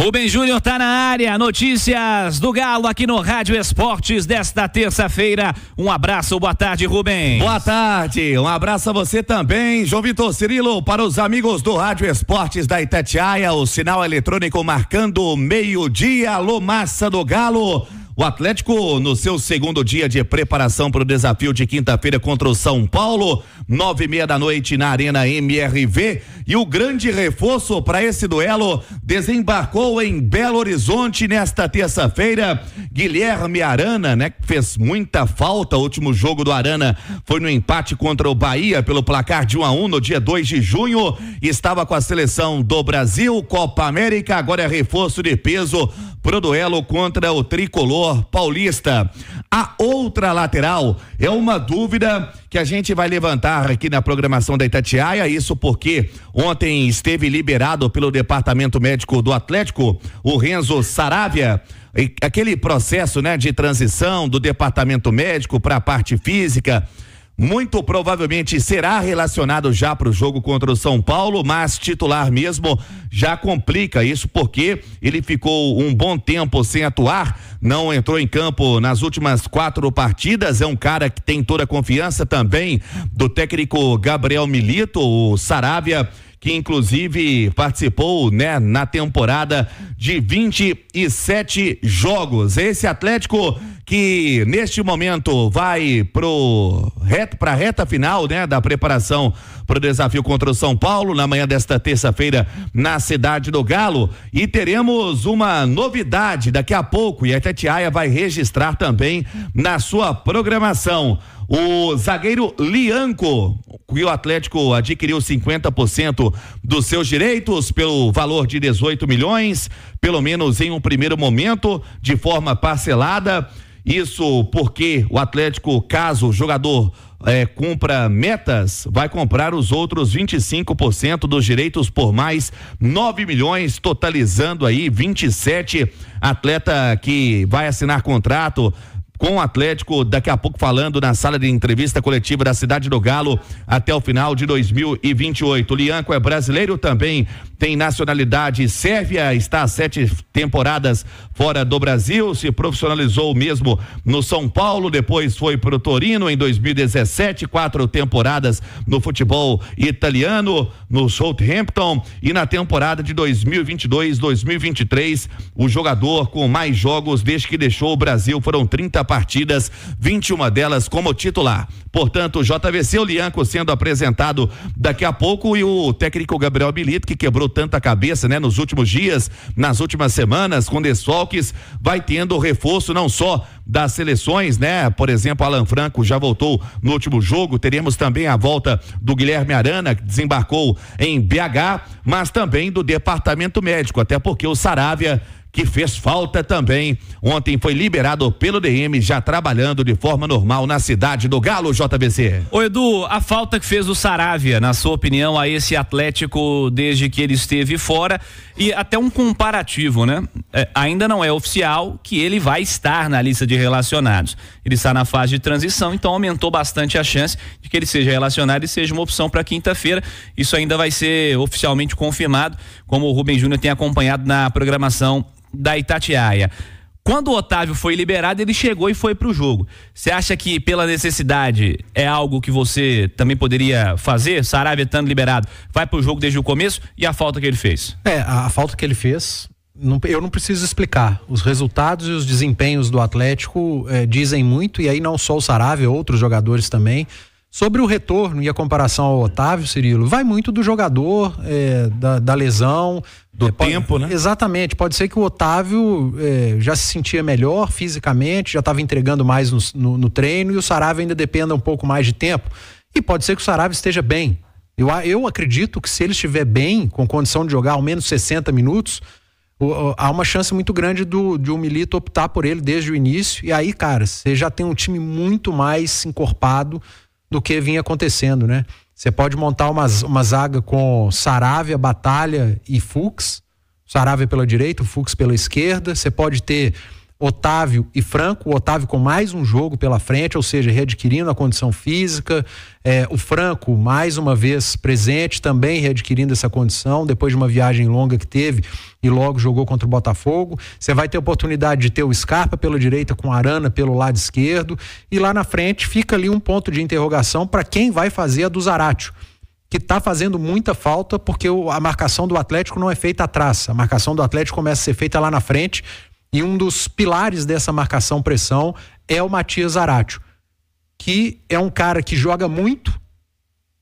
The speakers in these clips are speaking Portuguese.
Rubem Júnior tá na área. Notícias do Galo aqui no Rádio Esportes desta terça-feira. Um abraço, boa tarde, Rubem. Boa tarde, um abraço a você também, João Vitor Cirilo, para os amigos do Rádio Esportes da Itatiaia. O sinal eletrônico marcando meio-dia. Alô, massa do Galo. O Atlético, no seu segundo dia de preparação para o desafio de quinta-feira contra o São Paulo, nove e meia da noite na Arena MRV. E o grande reforço para esse duelo desembarcou em Belo Horizonte nesta terça-feira. Guilherme Arana, né, que fez muita falta. O último jogo do Arana foi no empate contra o Bahia pelo placar de 1 a 1 no dia 2 de junho. Estava com a seleção do Brasil, Copa América, agora é reforço de peso pro duelo contra o tricolor paulista. A outra lateral é uma dúvida que a gente vai levantar aqui na programação da Itatiaia, isso porque ontem esteve liberado pelo departamento médico do Atlético o Renzo Saravia aquele processo né, de transição do departamento médico para a parte física muito provavelmente será relacionado já para o jogo contra o São Paulo, mas titular mesmo já complica isso porque ele ficou um bom tempo sem atuar, não entrou em campo nas últimas quatro partidas. É um cara que tem toda a confiança também do técnico Gabriel Milito, o Saravia que inclusive participou, né, na temporada de 27 jogos. Esse Atlético que neste momento vai pro reto para reta final, né, da preparação para o desafio contra o São Paulo na manhã desta terça-feira na cidade do Galo e teremos uma novidade daqui a pouco e a Tatiaia vai registrar também na sua programação. O zagueiro Lianco, que o Atlético adquiriu 50% dos seus direitos pelo valor de 18 milhões, pelo menos em um primeiro momento, de forma parcelada. Isso porque o Atlético, caso o jogador é, metas, vai comprar os outros 25% dos direitos por mais 9 milhões, totalizando aí 27. Atleta que vai assinar contrato com o Atlético, daqui a pouco falando na sala de entrevista coletiva da Cidade do Galo até o final de 2028. O Lianco é brasileiro também, tem nacionalidade sérvia, está há sete temporadas fora do Brasil, se profissionalizou mesmo no São Paulo, depois foi para o Torino em 2017, quatro temporadas no futebol italiano, no Southampton e na temporada de 2022-2023, o jogador com mais jogos desde que deixou o Brasil foram 30 partidas, 21 delas como titular. Portanto, o JVC Olianco sendo apresentado daqui a pouco e o técnico Gabriel Milito, que quebrou tanta cabeça, né, nos últimos dias, nas últimas semanas, com desfalques, vai tendo reforço não só das seleções, né? Por exemplo, Alan Franco já voltou no último jogo. Teremos também a volta do Guilherme Arana, que desembarcou em BH, mas também do departamento médico, até porque o Saravia que fez falta também. Ontem foi liberado pelo DM, já trabalhando de forma normal na cidade do Galo, JBC. Ô Edu, a falta que fez o Saravia, na sua opinião, a esse Atlético desde que ele esteve fora, e até um comparativo, né? É, ainda não é oficial que ele vai estar na lista de relacionados. Ele está na fase de transição, então aumentou bastante a chance de que ele seja relacionado e seja uma opção para quinta-feira. Isso ainda vai ser oficialmente confirmado, como o Rubem Júnior tem acompanhado na programação da Itatiaia. Quando o Otávio foi liberado, ele chegou e foi para o jogo. Você acha que pela necessidade é algo que você também poderia fazer? Saravia estando liberado, vai para o jogo desde o começo e a falta que ele fez? É, a, a falta que ele fez, eu não preciso explicar. Os resultados e os desempenhos do Atlético é, dizem muito, e aí não só o Saravia, outros jogadores também Sobre o retorno e a comparação ao Otávio, Cirilo, vai muito do jogador, é, da, da, lesão. Do é, pode, tempo, né? Exatamente. Pode ser que o Otávio é, já se sentia melhor fisicamente, já estava entregando mais no, no, no, treino e o Sarave ainda dependa um pouco mais de tempo. E pode ser que o Sarave esteja bem. Eu, eu acredito que se ele estiver bem, com condição de jogar ao menos 60 minutos, há uma chance muito grande do, de o um Milito optar por ele desde o início. E aí, cara, você já tem um time muito mais encorpado, do que vinha acontecendo, né? Você pode montar uma, uma zaga com Saravia, Batalha e Fux. Saravia pela direita, Fux pela esquerda. Você pode ter Otávio e Franco. O Otávio com mais um jogo pela frente, ou seja, readquirindo a condição física. É, o Franco, mais uma vez presente, também readquirindo essa condição, depois de uma viagem longa que teve e logo jogou contra o Botafogo. Você vai ter oportunidade de ter o Scarpa pela direita, com Arana pelo lado esquerdo. E lá na frente fica ali um ponto de interrogação para quem vai fazer a do Zaratio que está fazendo muita falta porque a marcação do Atlético não é feita atrás. A marcação do Atlético começa a ser feita lá na frente, e um dos pilares dessa marcação-pressão é o Matias Zaratio, que é um cara que joga muito,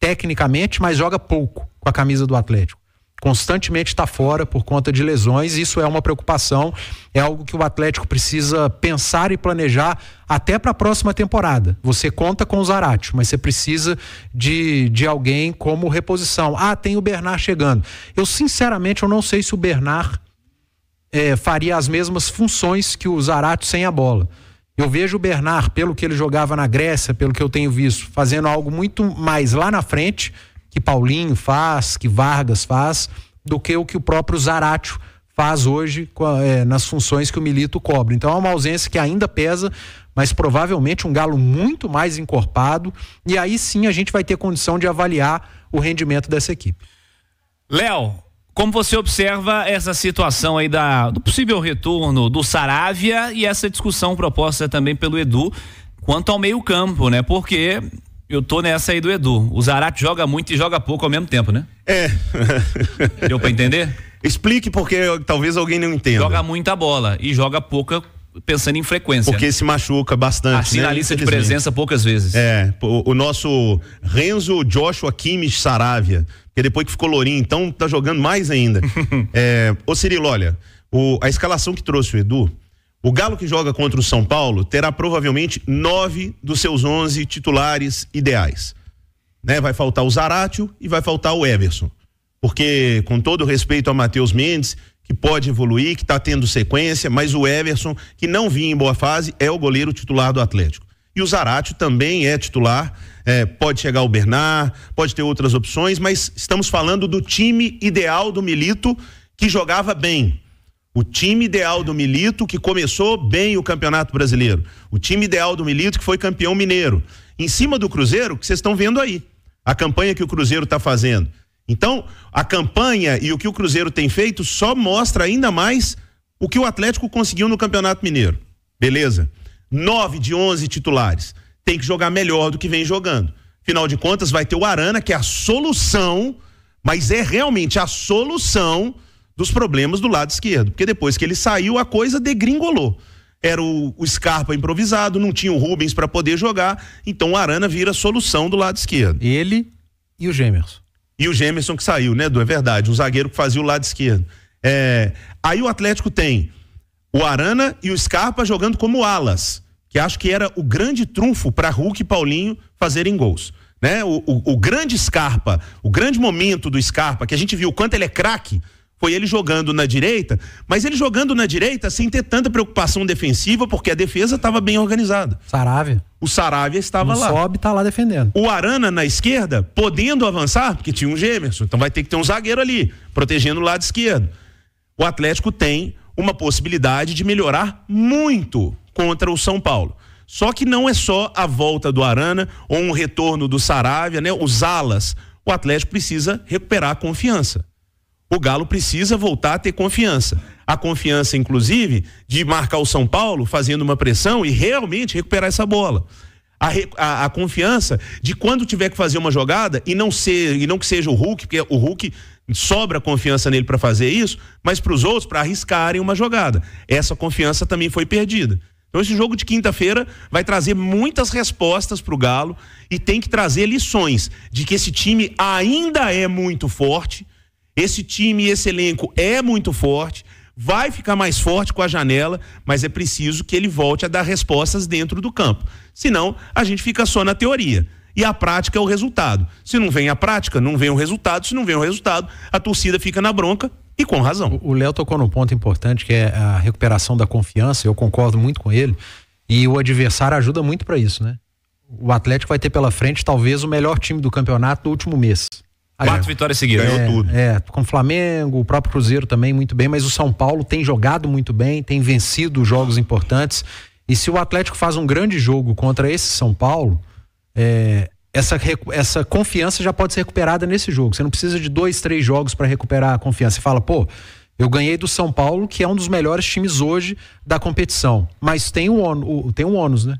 tecnicamente, mas joga pouco com a camisa do Atlético. Constantemente está fora por conta de lesões, isso é uma preocupação, é algo que o Atlético precisa pensar e planejar até para a próxima temporada. Você conta com o Zaratio, mas você precisa de, de alguém como reposição. Ah, tem o Bernard chegando. Eu, sinceramente, eu não sei se o Bernard é, faria as mesmas funções que o Zarato sem a bola. Eu vejo o Bernard, pelo que ele jogava na Grécia, pelo que eu tenho visto, fazendo algo muito mais lá na frente, que Paulinho faz, que Vargas faz, do que o que o próprio Zaratio faz hoje é, nas funções que o Milito cobre. Então é uma ausência que ainda pesa, mas provavelmente um galo muito mais encorpado, e aí sim a gente vai ter condição de avaliar o rendimento dessa equipe. Léo, como você observa essa situação aí da, do possível retorno do Saravia e essa discussão proposta também pelo Edu quanto ao meio-campo, né? Porque eu tô nessa aí do Edu. O Zarate joga muito e joga pouco ao mesmo tempo, né? É. Deu para entender? Explique porque talvez alguém não entenda. Joga muita bola e joga pouca pensando em frequência. Porque né? se machuca bastante. Assina né? a lista de presença poucas vezes. É, o, o nosso Renzo Joshua Kimish Saravia, que depois que ficou lourinho, então tá jogando mais ainda. é, ô Cirilo, olha, o, a escalação que trouxe o Edu, o Galo que joga contra o São Paulo terá provavelmente nove dos seus onze titulares ideais. Né? Vai faltar o Zaratio e vai faltar o Everson. Porque, com todo respeito a Matheus Mendes, que pode evoluir, que está tendo sequência, mas o Everson, que não vinha em boa fase, é o goleiro titular do Atlético. E o Zaratio também é titular, é, pode chegar o Bernard, pode ter outras opções, mas estamos falando do time ideal do Milito, que jogava bem. O time ideal do Milito, que começou bem o Campeonato Brasileiro. O time ideal do Milito, que foi campeão mineiro. Em cima do Cruzeiro, que vocês estão vendo aí. A campanha que o Cruzeiro está fazendo então, a campanha e o que o Cruzeiro tem feito só mostra ainda mais o que o Atlético conseguiu no Campeonato Mineiro. Beleza? Nove de onze titulares. Tem que jogar melhor do que vem jogando. Final de contas, vai ter o Arana, que é a solução, mas é realmente a solução dos problemas do lado esquerdo. Porque depois que ele saiu, a coisa degringolou. Era o, o Scarpa improvisado, não tinha o Rubens para poder jogar, então o Arana vira a solução do lado esquerdo. Ele e o Gêmeos. E o Gemerson que saiu, né, Edu? É verdade. Um zagueiro que fazia o lado esquerdo. É, aí o Atlético tem o Arana e o Scarpa jogando como alas, que acho que era o grande trunfo para Hulk e Paulinho fazerem gols. Né? O, o, o, grande Scarpa, o grande momento do Scarpa, que a gente viu o quanto ele é craque foi ele jogando na direita, mas ele jogando na direita sem ter tanta preocupação defensiva, porque a defesa estava bem organizada. Sarávia? O Saravia estava lá. lá. Sobe está lá defendendo. O Arana na esquerda, podendo avançar, porque tinha um Gemerson, então vai ter que ter um zagueiro ali, protegendo o lado esquerdo. O Atlético tem uma possibilidade de melhorar muito contra o São Paulo. Só que não é só a volta do Arana ou um retorno do Saravia, né? Os alas. O Atlético precisa recuperar a confiança o Galo precisa voltar a ter confiança. A confiança, inclusive, de marcar o São Paulo fazendo uma pressão e realmente recuperar essa bola. A, a, a, confiança de quando tiver que fazer uma jogada e não ser e não que seja o Hulk, porque o Hulk sobra confiança nele para fazer isso, mas para os outros para arriscarem uma jogada. Essa confiança também foi perdida. Então esse jogo de quinta-feira vai trazer muitas respostas para o Galo e tem que trazer lições de que esse time ainda é muito forte esse time, esse elenco é muito forte, vai ficar mais forte com a janela, mas é preciso que ele volte a dar respostas dentro do campo. Senão, a gente fica só na teoria. E a prática é o resultado. Se não vem a prática, não vem o resultado. Se não vem o resultado, a torcida fica na bronca e com razão. O Léo tocou num ponto importante que é a recuperação da confiança. Eu concordo muito com ele. E o adversário ajuda muito para isso, né? O Atlético vai ter pela frente talvez o melhor time do campeonato do último mês. Quatro é. vitórias seguidas. Ganhou é, tudo. É, com o Flamengo, o próprio Cruzeiro também muito bem, mas o São Paulo tem jogado muito bem, tem vencido jogos importantes. E se o Atlético faz um grande jogo contra esse São Paulo, é, essa, essa confiança já pode ser recuperada nesse jogo. Você não precisa de dois, três jogos para recuperar a confiança. Você fala, pô, eu ganhei do São Paulo, que é um dos melhores times hoje da competição. Mas tem um, tem um ônus, né?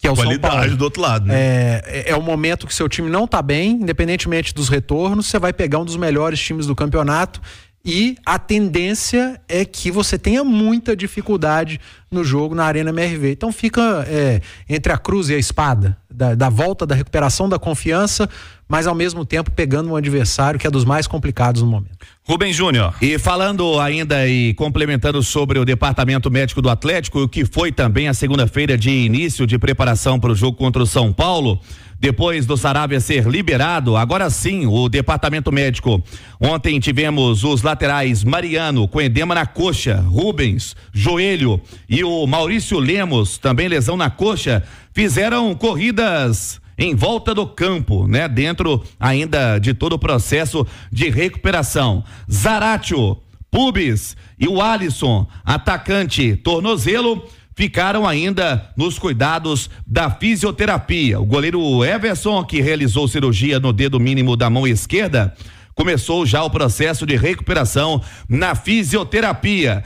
que é o Qualidade São Paulo. do outro lado, né? É, é, é o momento que seu time não está bem, independentemente dos retornos, você vai pegar um dos melhores times do campeonato e a tendência é que você tenha muita dificuldade no jogo na Arena MRV. Então fica é, entre a cruz e a espada, da, da volta, da recuperação da confiança mas ao mesmo tempo pegando um adversário que é dos mais complicados no momento. Rubem Júnior. E falando ainda e complementando sobre o departamento médico do Atlético, o que foi também a segunda-feira de início de preparação para o jogo contra o São Paulo. Depois do Sarabia ser liberado, agora sim, o departamento médico. Ontem tivemos os laterais Mariano com edema na coxa, Rubens, joelho e o Maurício Lemos, também lesão na coxa, fizeram corridas em volta do campo, né? Dentro ainda de todo o processo de recuperação. Zaratio, Pubis e o Alisson, atacante tornozelo, ficaram ainda nos cuidados da fisioterapia. O goleiro Everson, que realizou cirurgia no dedo mínimo da mão esquerda, começou já o processo de recuperação na fisioterapia.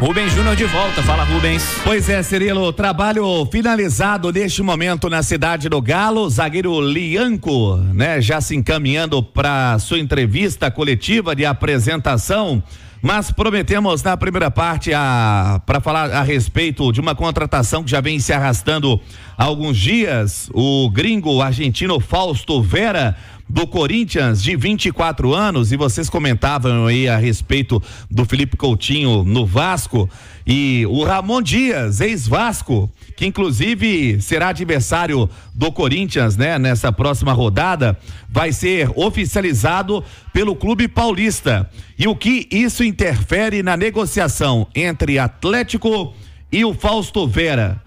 Rubens Júnior de volta, fala Rubens. Pois é, Cirilo, trabalho finalizado neste momento na cidade do Galo, zagueiro Lianco, né, já se encaminhando para sua entrevista coletiva de apresentação mas prometemos na primeira parte para falar a respeito de uma contratação que já vem se arrastando há alguns dias, o gringo argentino Fausto Vera do Corinthians de 24 anos e vocês comentavam aí a respeito do Felipe Coutinho no Vasco e o Ramon Dias, ex-Vasco, que inclusive será adversário do Corinthians, né, nessa próxima rodada, vai ser oficializado pelo Clube Paulista. E o que isso interfere na negociação entre Atlético e o Fausto Vera?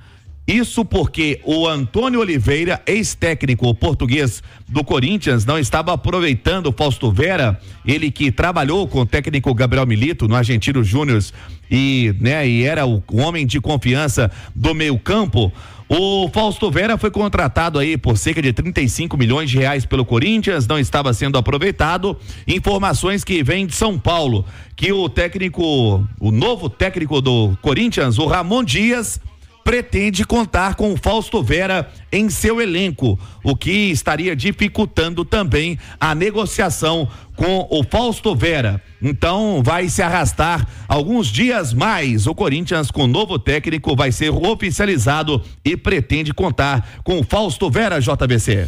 Isso porque o Antônio Oliveira, ex-técnico português do Corinthians, não estava aproveitando o Fausto Vera, ele que trabalhou com o técnico Gabriel Milito no Argentino Júnior e, né, e era o homem de confiança do meio-campo. O Fausto Vera foi contratado aí por cerca de 35 milhões de reais pelo Corinthians, não estava sendo aproveitado. Informações que vêm de São Paulo, que o técnico, o novo técnico do Corinthians, o Ramon Dias, pretende contar com o Fausto Vera em seu elenco, o que estaria dificultando também a negociação com o Fausto Vera. Então vai se arrastar alguns dias mais. O Corinthians com o novo técnico vai ser oficializado e pretende contar com o Fausto Vera JBC.